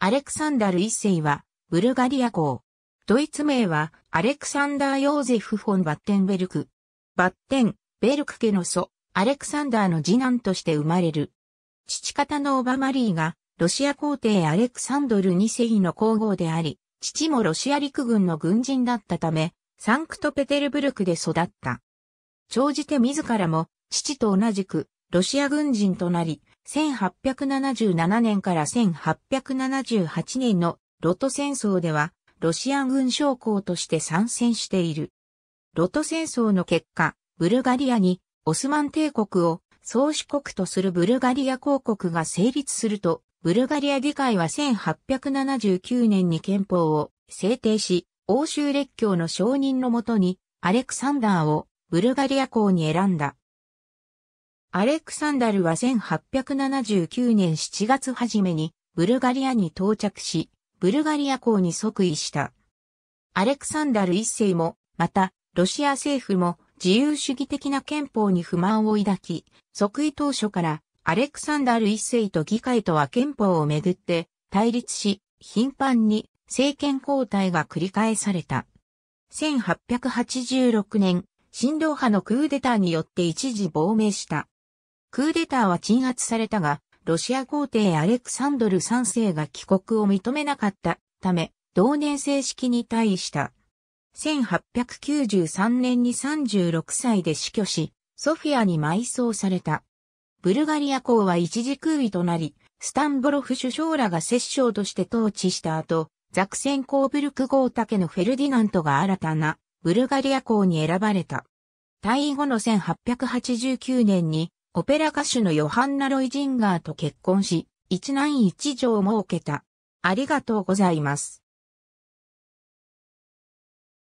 アレクサンダル一世は、ブルガリア公。ドイツ名は、アレクサンダー・ヨーゼフ・フォン・バッテンベルク。バッテン、ベルク家の祖、アレクサンダーの次男として生まれる。父方のオバマリーが、ロシア皇帝アレクサンドル二世の皇后であり、父もロシア陸軍の軍人だったため、サンクトペテルブルクで育った。長じて自らも、父と同じく、ロシア軍人となり、1877年から1878年のロト戦争では、ロシア軍将校として参戦している。ロト戦争の結果、ブルガリアにオスマン帝国を創始国とするブルガリア公国が成立すると、ブルガリア議会は1879年に憲法を制定し、欧州列強の承認のもとにアレクサンダーをブルガリア公に選んだ。アレクサンダルは1879年7月初めにブルガリアに到着し、ブルガリア港に即位した。アレクサンダル一世も、また、ロシア政府も自由主義的な憲法に不満を抱き、即位当初からアレクサンダル一世と議会とは憲法をめぐって対立し、頻繁に政権交代が繰り返された。1886年、新動派のクーデターによって一時亡命した。クーデターは鎮圧されたが、ロシア皇帝アレクサンドル3世が帰国を認めなかったため、同年正式に退位した。1893年に36歳で死去し、ソフィアに埋葬された。ブルガリア公は一時空位となり、スタンボロフ首相らが摂政として統治した後、ザクセンコーブルク号竹のフェルディナントが新たなブルガリア公に選ばれた。退位後の1889年にオペラ歌手のヨハンナ・ロイジンガーと結婚し、一男一女を設けた。ありがとうございます。